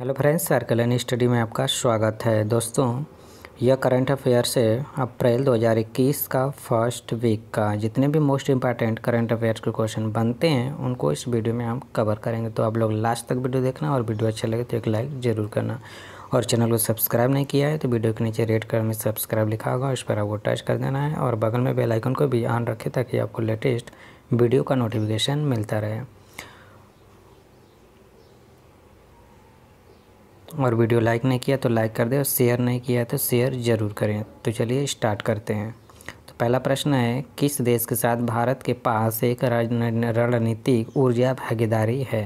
hello friends circle and study में आपका स्वागत है दोस्तों यह करंट अफेयर से अप्रैल 2021 का फर्स्ट वीक का जितने भी मोस्ट इंपॉर्टेंट करंट अफेयर्स के क्वेश्चन बनते हैं उनको इस वीडियो में हम कवर करेंगे तो आप लोग लास्ट तक वीडियो देखना और वीडियो अच्छा लगे तो एक लाइक ज़रूर करना और चैनल को सब्सक्राइब नहीं किया है तो वीडियो के नीचे रेड कलर में सब्सक्राइब लिखा होगा उस पर आपको टच कर देना है और बगल में बेलाइकन को भी ऑन रखें ताकि आपको लेटेस्ट वीडियो का नोटिफिकेशन मिलता रहे और वीडियो लाइक नहीं किया तो लाइक कर दें और शेयर नहीं किया तो शेयर ज़रूर करें तो चलिए स्टार्ट करते हैं तो पहला प्रश्न है किस देश के साथ भारत के पास एक रणनीतिक ऊर्जा भागीदारी है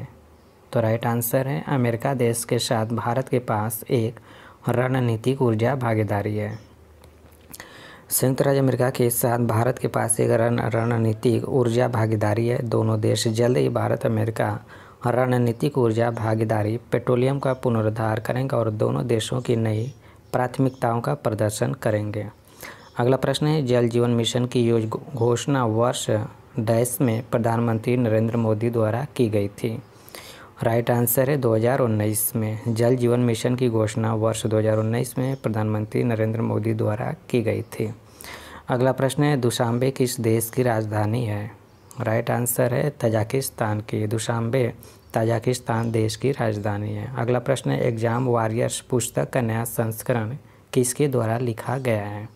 तो राइट आंसर है अमेरिका देश के साथ भारत के पास एक रणनीतिक ऊर्जा भागीदारी है संयुक्त राज्य अमेरिका के साथ भारत के पास एक रण रणनीतिक ऊर्जा भागीदारी है दोनों देश जल्द ही भारत अमेरिका रणनीतिक ऊर्जा भागीदारी पेट्रोलियम का पुनरुद्धार करेंगे और दोनों देशों की नई प्राथमिकताओं का प्रदर्शन करेंगे अगला प्रश्न है जल जीवन मिशन की योज घोषणा वर्ष डैश में प्रधानमंत्री नरेंद्र मोदी द्वारा की गई थी राइट आंसर है 2019 में जल जीवन मिशन की घोषणा वर्ष 2019 में प्रधानमंत्री नरेंद्र मोदी द्वारा की गई थी अगला प्रश्न है दुशांबे किस देश की राजधानी है राइट आंसर है तजाकिस्तान की दुशांबे ताजाकिस्तान देश की राजधानी है अगला प्रश्न है एग्जाम वॉरियर्स पुस्तक का नया संस्करण किसके द्वारा लिखा गया है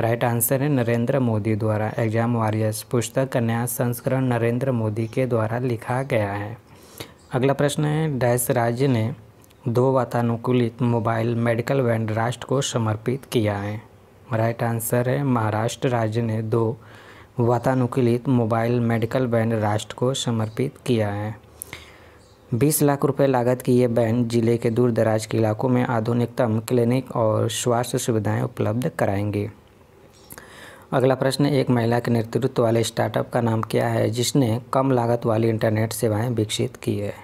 राइट आंसर है नरेंद्र मोदी द्वारा एग्जाम वॉरियर्स पुस्तक का नया संस्करण नरेंद्र मोदी के द्वारा लिखा गया है अगला प्रश्न है डैस राज्य ने दो वातानुकूलित मोबाइल मेडिकल वैन राष्ट्र को समर्पित किया है राइट आंसर है महाराष्ट्र राज्य ने दो वातानुकूलित मोबाइल मेडिकल वैन राष्ट्र को समर्पित किया है 20 लाख रुपए लागत की ये वैन जिले के दूर दराज के इलाकों में आधुनिकतम क्लिनिक और स्वास्थ्य सुविधाएं उपलब्ध कराएंगे अगला प्रश्न एक महिला के नेतृत्व वाले स्टार्टअप का नाम क्या है जिसने कम लागत वाली इंटरनेट सेवाएं विकसित की है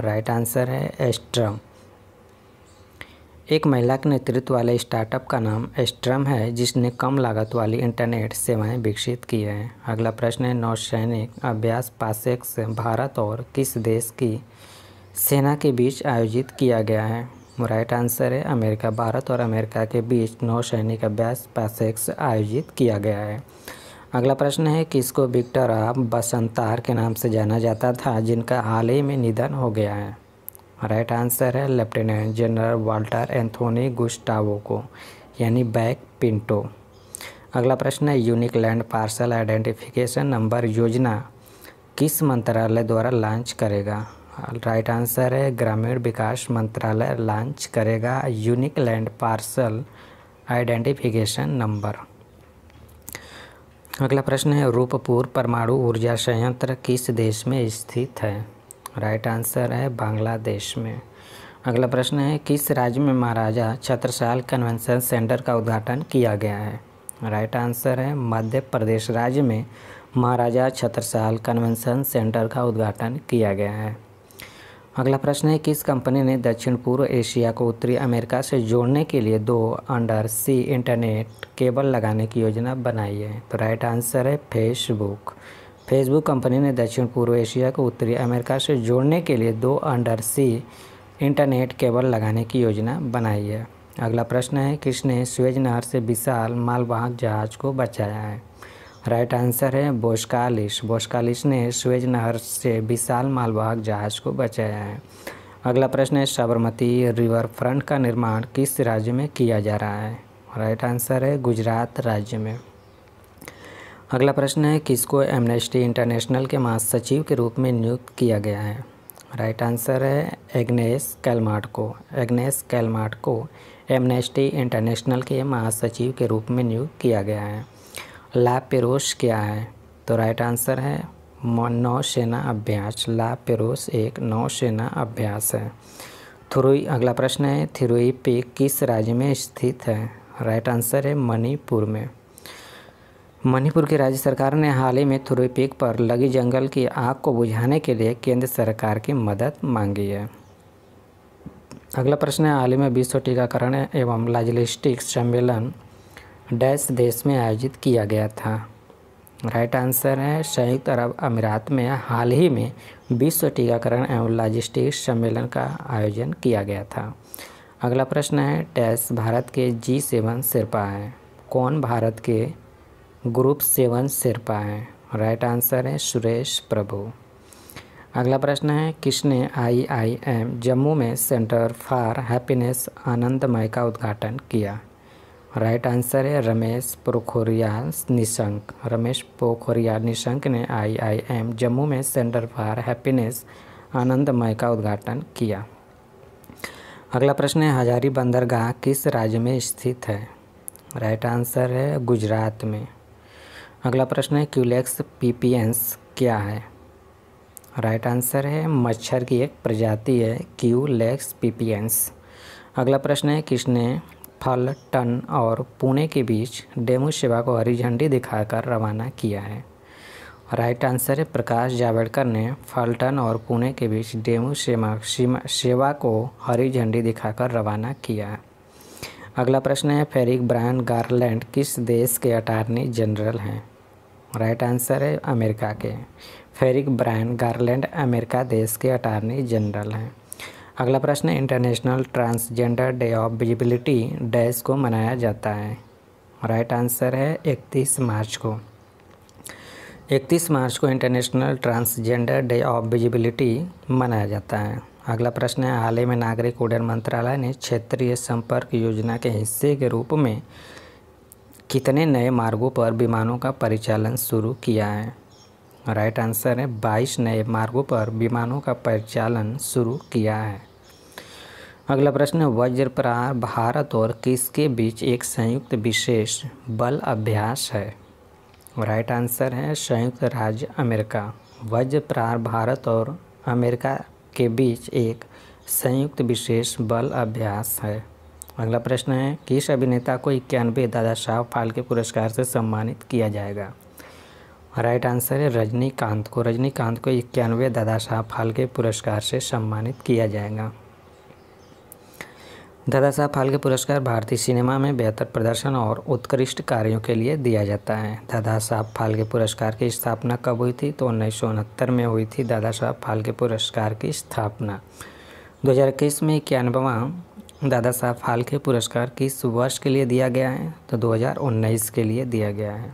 राइट आंसर है एस्ट्रम एक महिला के नेतृत्व वाले स्टार्टअप का नाम एस्ट्रम है जिसने कम लागत वाली इंटरनेट सेवाएं विकसित की हैं अगला प्रश्न है नौसैनिक अभ्यास पासेक्स भारत और किस देश की सेना के बीच आयोजित किया गया है राइट आंसर है अमेरिका भारत और अमेरिका के बीच नौसैनिक अभ्यास पासेक्स आयोजित किया गया है अगला प्रश्न है कि इसको विक्टर आप बसंतार के नाम से जाना जाता था जिनका हाल ही में निधन हो गया है राइट आंसर है lieutenant general Walter Anthony Gustavo को यानी बैक पिंटो अगला प्रश्न है unique land parcel identification number योजना किस मंत्रालय द्वारा लॉन्च करेगा राइट आंसर है ग्रामीण विकास मंत्रालय लॉन्च करेगा unique land parcel identification number अगला प्रश्न है रूपपुर परमाणु ऊर्जा संयंत्र किस देश में स्थित है राइट आंसर है बांग्लादेश में अगला प्रश्न है किस राज्य में महाराजा छत्रसाल कन्वेंशन सेंटर का उद्घाटन किया गया है राइट आंसर है मध्य प्रदेश राज्य में महाराजा छत्रसाल कन्वेंशन सेंटर का उद्घाटन किया गया है अगला प्रश्न है किस कंपनी ने दक्षिण पूर्व एशिया को उत्तरी अमेरिका से जोड़ने के लिए दो अंडर सी इंटरनेट केबल लगाने की योजना बनाई है तो राइट आंसर है फेसबुक फेसबुक कंपनी ने दक्षिण पूर्व एशिया को उत्तरी अमेरिका से जोड़ने के लिए दो अंडर सी इंटरनेट केबल लगाने की योजना बनाई है अगला प्रश्न है किसने स्वेज नहर से विशाल मालवाहक जहाज को बचाया है राइट आंसर है बोस्कालिस बोस्कालिस ने स्वेज नहर से विशाल मालवाहक जहाज को बचाया है अगला प्रश्न है साबरमती रिवर फ्रंट का निर्माण किस राज्य में किया जा रहा है राइट आंसर है गुजरात राज्य में अगला प्रश्न है किसको एमनेस्टी इंटरनेशनल के महासचिव के रूप में नियुक्त किया गया है राइट आंसर है एग्नेस कैलमार्ट को एग्नेस कैलमार्ट को एमनेस्टी इंटरनेशनल के महासचिव के रूप में नियुक्त किया गया है ला पेरोस क्या है तो राइट आंसर है नौसेना अभ्यास ला पेरोस एक नौसेना अभ्यास है थुरुई अगला प्रश्न है थिरुई पीक किस राज्य में स्थित है राइट आंसर है मणिपुर में मणिपुर की राज्य सरकार ने हाल ही में थुरुई पीक पर लगी जंगल की आग को बुझाने के लिए केंद्र सरकार की मदद मांगी है अगला प्रश्न है हाल ही में विश्व टीकाकरण एवं लॉजिस्टिक सम्मेलन डैश देश में आयोजित किया गया था राइट आंसर है संयुक्त अरब अमीरात में हाल ही में विश्व टीकाकरण एवं लॉजिस्टिक्स सम्मेलन का आयोजन किया गया था अगला प्रश्न है टैस भारत के जी सेवन सिरपा है कौन भारत के ग्रुप सेवन शेरपा है राइट आंसर है सुरेश प्रभु अगला प्रश्न है किसने आईआईएम जम्मू में सेंटर फॉर हैप्पीनेस आनंदमय का उद्घाटन किया राइट आंसर है रमेश पोखरियाल निशंक रमेश पोखरियाल निशंक ने आईआईएम जम्मू में सेंटर फॉर हैप्पीनेस आनंदमय का उद्घाटन किया अगला प्रश्न है हजारी बंदरगाह किस राज्य में स्थित है राइट आंसर है गुजरात में अगला प्रश्न है क्यूलेक्स पीपियंस क्या है राइट आंसर है मच्छर की एक प्रजाति है क्यूलेक्स पीपियंस अगला प्रश्न है किसने फल टन और पुणे के बीच डेमू सेवा को हरी झंडी दिखाकर रवाना किया है राइट आंसर है प्रकाश जावड़ेकर ने फलटन और पुणे के बीच डेमू सेवा सेवा को हरी झंडी दिखाकर रवाना किया अगला प्रश्न है फेरिक ब्रायन गार्लैंड किस देश के अटारनी जनरल हैं राइट आंसर है अमेरिका के फेरिक ब्रायन गार्लैंड अमेरिका देश के अटॉर्नी जनरल हैं अगला प्रश्न international transgender day of visibility days को मनाया जाता है राइट आंसर है 31 मार्च को 31 मार्च को international transgender day of visibility मनाया जाता है अगला प्रश्न है हाल ही में नागरिक उड्डयन मंत्रालय ने क्षेत्रीय संपर्क योजना के हिस्से के रूप में कितने नए मार्गों पर विमानों का परिचालन शुरू किया है राइट आंसर है बाईस नए मार्गों पर विमानों का परिचालन शुरू किया है अगला प्रश्न है वज्रप्रहार भारत और किसके बीच एक संयुक्त विशेष बल अभ्यास है राइट आंसर है संयुक्त राज्य अमेरिका वज्रप्रहार भारत और अमेरिका के बीच एक संयुक्त विशेष बल अभ्यास है अगला प्रश्न है किस अभिनेता को इक्यानवे दादा साहब फाल्के पुरस्कार से सम्मानित किया जाएगा राइट आंसर है रजनीकांत को रजनीकांत को इक्यानवे दादा साहब फाल्के पुरस्कार से सम्मानित किया जाएगा दादा साहब फाल्के पुरस्कार भारतीय सिनेमा में बेहतर प्रदर्शन और उत्कृष्ट कार्यों के लिए दिया जाता है दादा साहब फाल्के पुरस्कार की स्थापना कब हुई थी तो उन्नीस में हुई थी दादा साहब फाल्के पुरस्कार की स्थापना दो में इक्यानवा दादा साहब फाल्के पुरस्कार किस वर्ष के लिए दिया गया है तो 2019 के लिए दिया गया है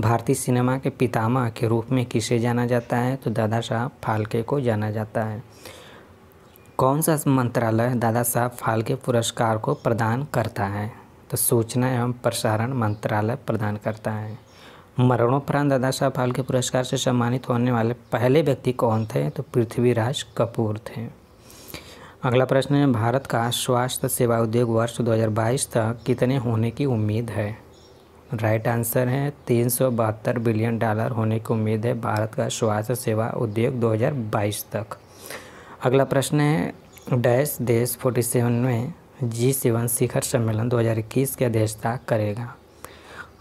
भारतीय सिनेमा के पितामह के रूप में किसे जाना जाता है तो दादा साहब फाल्के को जाना जाता है कौन सा मंत्रालय दादा साहब फाल्के पुरस्कार को प्रदान करता है तो सूचना एवं प्रसारण मंत्रालय प्रदान करता है मरणोपरांत दादा साहब फाल्के पुरस्कार से सम्मानित होने वाले पहले व्यक्ति कौन थे तो पृथ्वीराज कपूर थे अगला प्रश्न है भारत का स्वास्थ्य सेवा उद्योग वर्ष 2022 तक कितने होने की उम्मीद है राइट आंसर है तीन बिलियन डॉलर होने की उम्मीद है भारत का स्वास्थ्य सेवा उद्योग 2022 तक अगला प्रश्न है डैश देश 47 में जी सेवन शिखर सम्मेलन 2021 की अध्यक्षता करेगा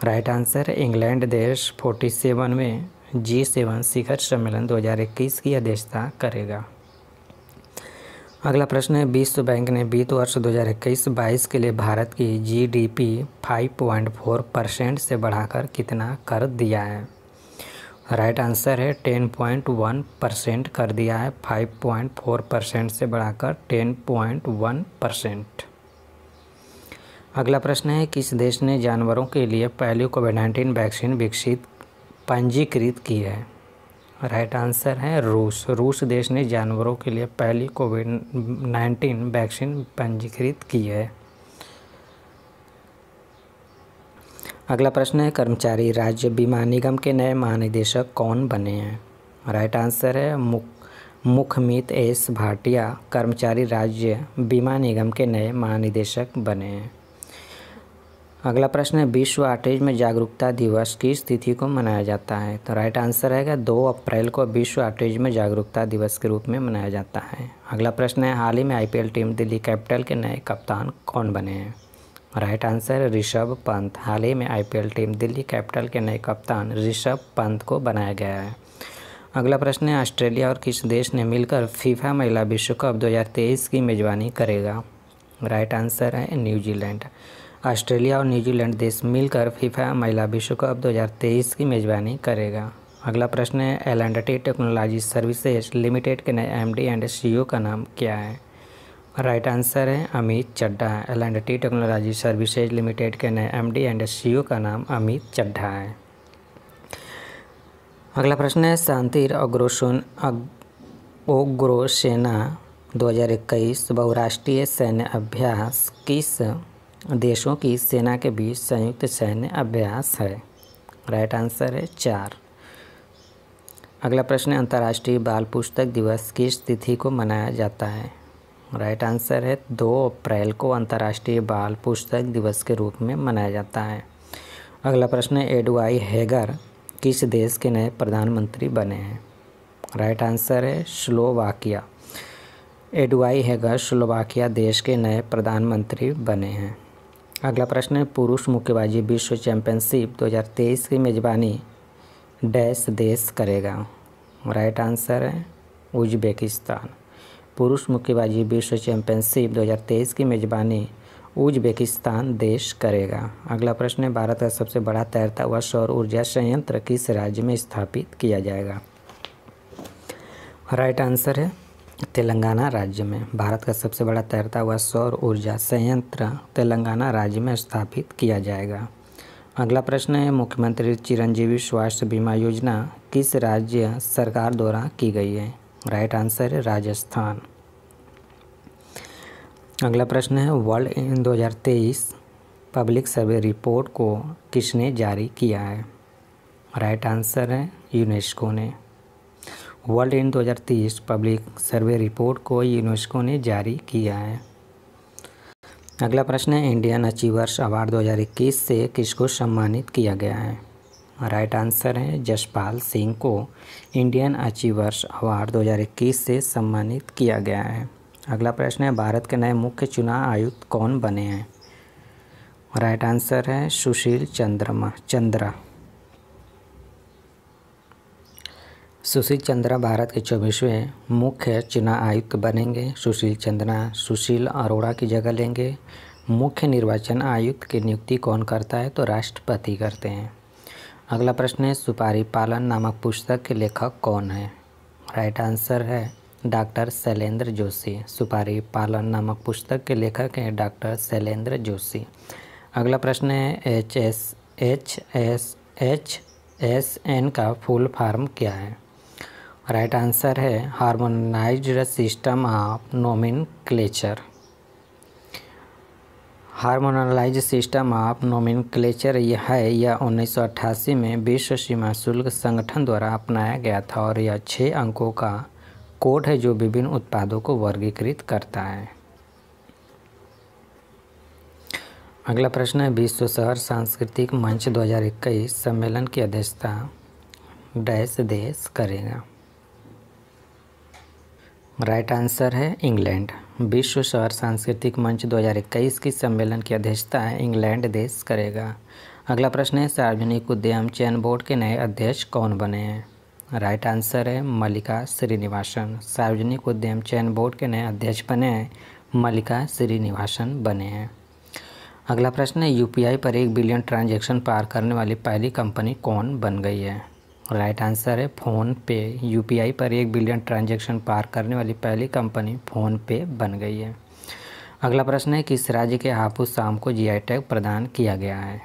राइट आंसर इंग्लैंड देश 47 में जी सेवन शिखर सम्मेलन 2021 की अध्यक्षता करेगा अगला प्रश्न है विश्व बैंक ने वित्त वर्ष 2021-22 के लिए भारत की जीडीपी 5.4 परसेंट से बढ़ाकर कितना कर दिया है राइट आंसर है 10.1 परसेंट कर दिया है 5.4 परसेंट से बढ़ाकर 10.1 परसेंट अगला प्रश्न है किस देश ने जानवरों के लिए पहली कोविड नाइन्टीन वैक्सीन विकसित पंजीकृत की है राइट आंसर है रूस रूस देश ने जानवरों के लिए पहली कोविड नाइन्टीन वैक्सीन पंजीकृत की है अगला प्रश्न है कर्मचारी राज्य बीमा निगम के नए महानिदेशक कौन बने हैं राइट आंसर है मुख मुखमित एस भाटिया कर्मचारी राज्य बीमा निगम के नए महानिदेशक बने हैं अगला प्रश्न है विश्व ऑटिज्म में जागरूकता दिवस की तिथि को मनाया जाता है तो राइट आंसर रहेगा दो अप्रैल को विश्व ऑटिज्म में जागरूकता दिवस के रूप में मनाया जाता है अगला प्रश्न है हाल ही में आईपीएल टीम दिल्ली कैपिटल के नए कप्तान कौन बने हैं राइट आंसर है ऋषभ पंत हाल ही में आई टीम दिल्ली कैपिटल के नए कप्तान ऋषभ पंत को बनाया गया है अगला प्रश्न है ऑस्ट्रेलिया और किस देश ने मिलकर फीफा महिला विश्व कप दो की मेज़बानी करेगा राइट आंसर है न्यूजीलैंड ऑस्ट्रेलिया और न्यूजीलैंड देश मिलकर फीफा महिला विश्व कप दो की मेज़बानी करेगा अगला प्रश्न है L and T technology services limited के नए एमडी एंड सीईओ का नाम क्या है राइट आंसर है अमित चड्ढा है टी टेक्नोलॉजी सर्विसेज लिमिटेड के नए एमडी एंड सीईओ का नाम अमित चड्ढा है अगला प्रश्न है शांतिर अग्रोसोन अग्रोसेना इक्कीस बहुराष्ट्रीय सैन्य अभ्यास किस देशों की सेना के बीच संयुक्त सैन्य अभ्यास है राइट आंसर है चार अगला प्रश्न अंतर्राष्ट्रीय बाल पुस्तक दिवस किस तिथि को मनाया जाता है राइट आंसर है दो अप्रैल को अंतर्राष्ट्रीय बाल पुस्तक दिवस के रूप में मनाया जाता है अगला प्रश्न एडवाई हैगर किस देश के नए प्रधानमंत्री बने हैं राइट आंसर है स्लोवाकिया एडवाई हैगर स्लोवाकिया देश के नए प्रधानमंत्री बने हैं अगला प्रश्न है पुरुष मुक्केबाजी विश्व चैंपियनशिप 2023 की मेज़बानी डैश देश करेगा राइट आंसर है उज्बेकिस्तान पुरुष मुक्केबाजी विश्व चैंपियनशिप 2023 की मेज़बानी उज्बेकिस्तान देश करेगा अगला प्रश्न है भारत का सबसे बड़ा तैरता हुआ सौर ऊर्जा संयंत्र किस राज्य में स्थापित किया जाएगा राइट आंसर है तेलंगाना राज्य में भारत का सबसे बड़ा तैरता हुआ सौर ऊर्जा संयंत्र तेलंगाना राज्य में स्थापित किया जाएगा अगला प्रश्न है मुख्यमंत्री चिरंजीवी स्वास्थ्य बीमा योजना किस राज्य सरकार द्वारा की गई है राइट आंसर है राजस्थान अगला प्रश्न है world in 2023 public survey report को किसने जारी किया है राइट आंसर है यूनेस्को ने world in 2030 public survey report को यूनेस्को ने जारी किया है अगला प्रश्न है इंडियन अचीवर्स अवार्ड 2021 से किसको सम्मानित किया गया है राइट आंसर है जसपाल सिंह को इंडियन अचीवर्स अवार्ड 2021 से सम्मानित किया गया है अगला प्रश्न है भारत के नए मुख्य चुनाव आयुक्त कौन बने हैं राइट आंसर है सुशील चंद्रमा चंद्रा सुशील चंद्रा भारत के चौबीसवें मुख्य चुनाव आयुक्त बनेंगे सुशील चंद्रा सुशील अरोड़ा की जगह लेंगे मुख्य निर्वाचन आयुक्त की नियुक्ति कौन करता है तो राष्ट्रपति करते हैं अगला प्रश्न है सुपारी पालन नामक पुस्तक के लेखक कौन है राइट आंसर है डॉक्टर शैलेंद्र जोशी सुपारी पालन नामक पुस्तक के लेखक हैं डॉक्टर शैलेंद्र जोशी अगला प्रश्न है H S H S H S N का फुल फार्म क्या है राइट आंसर है harmonized system of nomenclature harmonize system of nomenclature यह है यह 1988 में विश्व सीमा शुल्क संगठन द्वारा अपनाया गया था और यह छः अंकों का कोड है जो विभिन्न उत्पादों को वर्गीकृत करता है अगला प्रश्न है विश्व शहर सांस्कृतिक मंच 2021 सम्मेलन की अध्यक्षता डैश देश करेगा राइट आंसर है इंग्लैंड विश्व शहर सांस्कृतिक मंच 2021 की सम्मेलन की अध्यक्षता इंग्लैंड देश करेगा अगला प्रश्न है सार्वजनिक उद्यम चयन बोर्ड के नए अध्यक्ष कौन बने हैं राइट आंसर है मल्लिका श्रीनिवासन सार्वजनिक उद्यम चयन बोर्ड के नए अध्यक्ष बने हैं मल्लिका श्रीनिवासन बने हैं अगला प्रश्न है यूपीआई पर एक बिलियन ट्रांजैक्शन पार करने वाली पहली कंपनी कौन बन गई है राइट आंसर है फ़ोन पे यूपीआई पर एक बिलियन ट्रांजैक्शन पार करने वाली पहली कंपनी फ़ोन पे बन गई है अगला प्रश्न है किस राज्य के हापुस शाम को जीआई टैग प्रदान किया गया है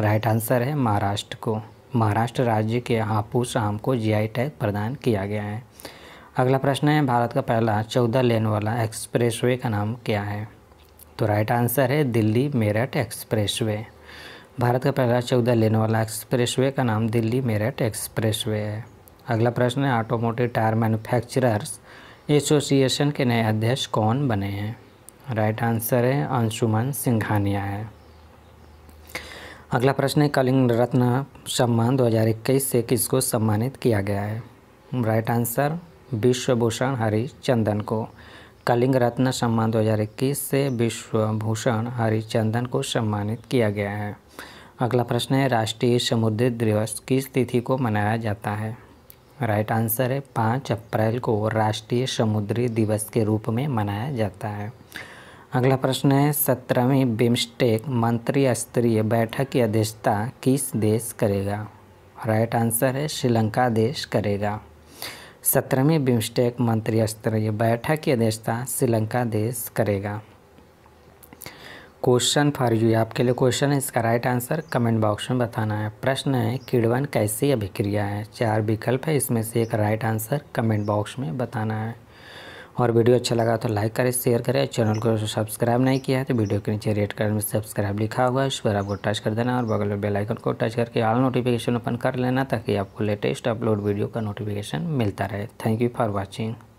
राइट आंसर है महाराष्ट्र को महाराष्ट्र राज्य के हापुस शाम को जीआई टैग प्रदान किया गया है अगला प्रश्न है भारत का पहला चौदह लेन वाला एक्सप्रेस का नाम क्या है तो राइट आंसर है दिल्ली मेरठ एक्सप्रेस भारत का पहला चौदह लेन वाला एक्सप्रेसवे का नाम दिल्ली मेरठ एक्सप्रेसवे है अगला प्रश्न है ऑटोमोटिव टायर मैन्युफैक्चरर्स एसोसिएशन के नए अध्यक्ष कौन बने हैं राइट आंसर है अंशुमन सिंघानिया है अगला प्रश्न है कलिंग रत्न सम्मान 2021 से किसको सम्मानित किया गया है राइट आंसर विश्वभूषण हरिश्चंदन को कलिंग रत्न सम्मान 2021 से विश्वभूषण हरिचंदन को सम्मानित किया गया है अगला प्रश्न है राष्ट्रीय समुद्री दिवस किस तिथि को मनाया जाता है राइट आंसर है पाँच अप्रैल को राष्ट्रीय समुद्री दिवस के रूप में मनाया जाता है अगला प्रश्न है सत्रहवीं बिम्स्टेक मंत्री स्तरीय बैठक की अध्यक्षता किस देश करेगा राइट आंसर है श्रीलंका देश करेगा सत्रहवीं बिम्स्टेक मंत्री स्तरीय बैठक की अध्यक्षता श्रीलंका देश करेगा क्वेश्चन फॉर यू आपके लिए क्वेश्चन है इसका राइट आंसर कमेंट बॉक्स में बताना है प्रश्न है किड़वन कैसी अभिक्रिया है चार विकल्प है इसमें से एक राइट आंसर कमेंट बॉक्स में बताना है और वीडियो अच्छा लगा तो लाइक करें शेयर करें चैनल को सब्सक्राइब नहीं किया है तो वीडियो के नीचे रेड कलर में सब्सक्राइब लिखा हुआ है उस पर आपको टच कर देना और बगल में बेल आइकन को टच करके ऑल नोटिफिकेशन ओपन कर लेना ताकि आपको लेटेस्ट अपलोड वीडियो का नोटिफिकेशन मिलता रहे थैंक यू फॉर वॉचिंग